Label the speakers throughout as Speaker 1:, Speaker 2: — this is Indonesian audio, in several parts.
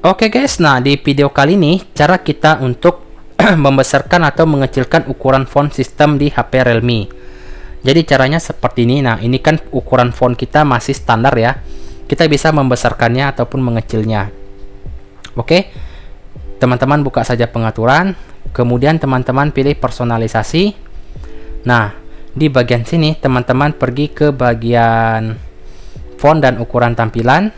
Speaker 1: Oke okay guys, nah di video kali ini cara kita untuk membesarkan atau mengecilkan ukuran font sistem di HP Realme. Jadi caranya seperti ini. Nah, ini kan ukuran font kita masih standar ya. Kita bisa membesarkannya ataupun mengecilnya. Oke. Okay? Teman-teman buka saja pengaturan, kemudian teman-teman pilih personalisasi. Nah, di bagian sini teman-teman pergi ke bagian font dan ukuran tampilan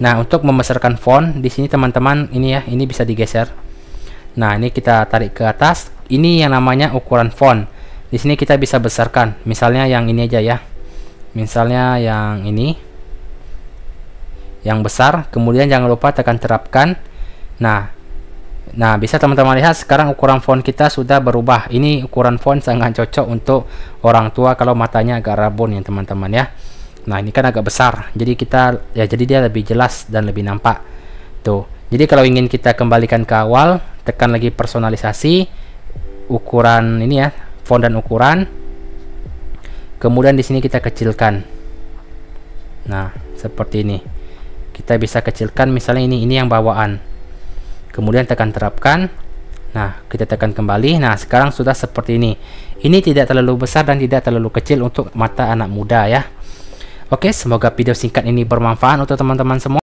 Speaker 1: Nah, untuk membesarkan font di sini teman-teman ini ya, ini bisa digeser. Nah, ini kita tarik ke atas. Ini yang namanya ukuran font. Di sini kita bisa besarkan. Misalnya yang ini aja ya. Misalnya yang ini. Yang besar, kemudian jangan lupa tekan terapkan. Nah, Nah, bisa teman-teman lihat sekarang ukuran font kita sudah berubah. Ini ukuran font sangat cocok untuk orang tua kalau matanya agak rabun ya teman-teman ya. Nah, ini kan agak besar. Jadi kita ya jadi dia lebih jelas dan lebih nampak. Tuh. Jadi kalau ingin kita kembalikan ke awal, tekan lagi personalisasi ukuran ini ya, font dan ukuran. Kemudian di sini kita kecilkan. Nah, seperti ini. Kita bisa kecilkan misalnya ini ini yang bawaan. Kemudian tekan terapkan. Nah, kita tekan kembali. Nah, sekarang sudah seperti ini. Ini tidak terlalu besar dan tidak terlalu kecil untuk mata anak muda ya. Oke, semoga video singkat ini bermanfaat untuk teman-teman semua.